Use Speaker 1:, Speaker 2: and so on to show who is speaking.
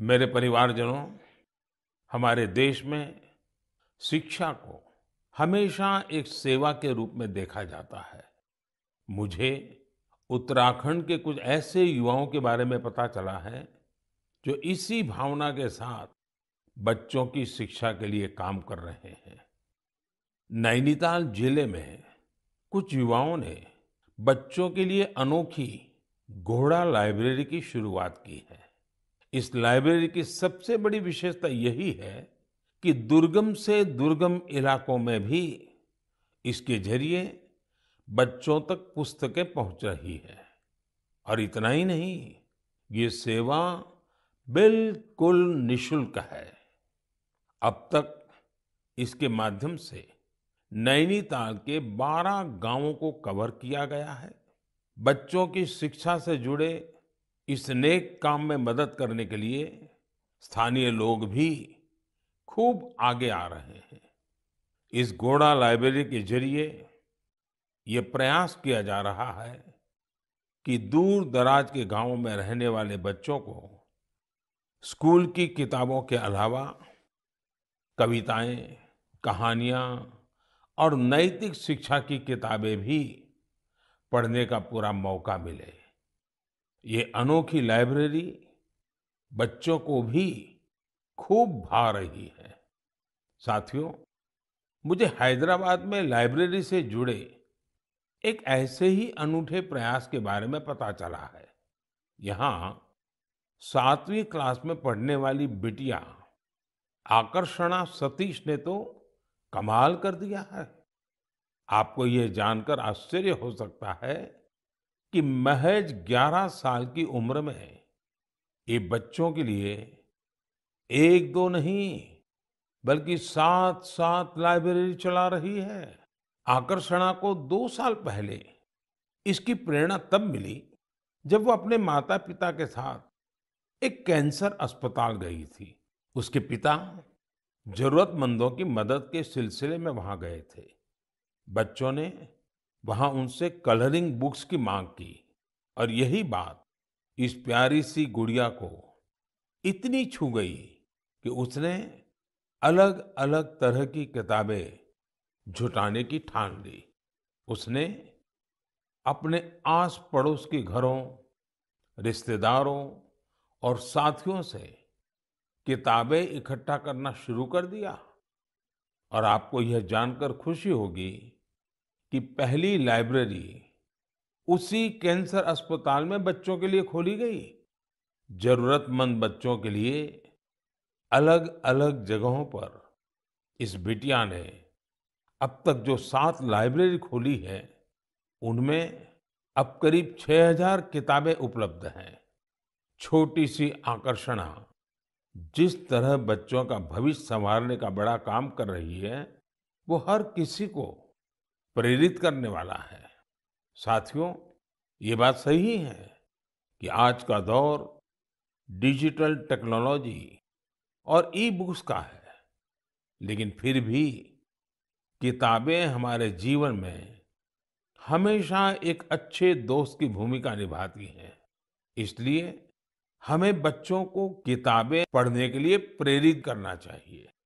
Speaker 1: मेरे परिवारजनों हमारे देश में शिक्षा को हमेशा एक सेवा के रूप में देखा जाता है मुझे उत्तराखंड के कुछ ऐसे युवाओं के बारे में पता चला है जो इसी भावना के साथ बच्चों की शिक्षा के लिए काम कर रहे हैं नैनीताल जिले में कुछ युवाओं ने बच्चों के लिए अनोखी घोड़ा लाइब्रेरी की शुरुआत की है इस लाइब्रेरी की सबसे बड़ी विशेषता यही है कि दुर्गम से दुर्गम इलाकों में भी इसके जरिए बच्चों तक पुस्तकें पहुंच रही है और इतना ही नहीं ये सेवा बिल्कुल निशुल्क है अब तक इसके माध्यम से नैनीताल के 12 गांवों को कवर किया गया है बच्चों की शिक्षा से जुड़े इस नेक काम में मदद करने के लिए स्थानीय लोग भी खूब आगे आ रहे हैं इस घोड़ा लाइब्रेरी के जरिए ये प्रयास किया जा रहा है कि दूर दराज के गांवों में रहने वाले बच्चों को स्कूल की किताबों के अलावा कविताएं कहानियां और नैतिक शिक्षा की किताबें भी पढ़ने का पूरा मौका मिले ये अनोखी लाइब्रेरी बच्चों को भी खूब भा रही है साथियों मुझे हैदराबाद में लाइब्रेरी से जुड़े एक ऐसे ही अनूठे प्रयास के बारे में पता चला है यहाँ सातवीं क्लास में पढ़ने वाली बिटिया आकर्षणा सतीश ने तो कमाल कर दिया है आपको ये जानकर आश्चर्य हो सकता है कि महज 11 साल की उम्र में ये बच्चों के लिए एक दो नहीं बल्कि सात सात लाइब्रेरी चला रही है आकर्षणा को दो साल पहले इसकी प्रेरणा तब मिली जब वो अपने माता पिता के साथ एक कैंसर अस्पताल गई थी उसके पिता जरूरतमंदों की मदद के सिलसिले में वहां गए थे बच्चों ने वहां उनसे कलरिंग बुक्स की मांग की और यही बात इस प्यारी सी गुड़िया को इतनी छू गई कि उसने अलग अलग तरह की किताबें जुटाने की ठान ली उसने अपने आस पड़ोस के घरों रिश्तेदारों और साथियों से किताबें इकट्ठा करना शुरू कर दिया और आपको यह जानकर खुशी होगी की पहली लाइब्रेरी उसी कैंसर अस्पताल में बच्चों के लिए खोली गई जरूरतमंद बच्चों के लिए अलग अलग जगहों पर इस बिटिया ने अब तक जो सात लाइब्रेरी खोली है उनमें अब करीब 6000 किताबें उपलब्ध हैं छोटी सी आकर्षणा जिस तरह बच्चों का भविष्य संवारने का बड़ा काम कर रही है वो हर किसी को प्रेरित करने वाला है साथियों ये बात सही है कि आज का दौर डिजिटल टेक्नोलॉजी और ई बुक्स का है लेकिन फिर भी किताबें हमारे जीवन में हमेशा एक अच्छे दोस्त की भूमिका निभाती हैं इसलिए हमें बच्चों को किताबें पढ़ने के लिए प्रेरित करना चाहिए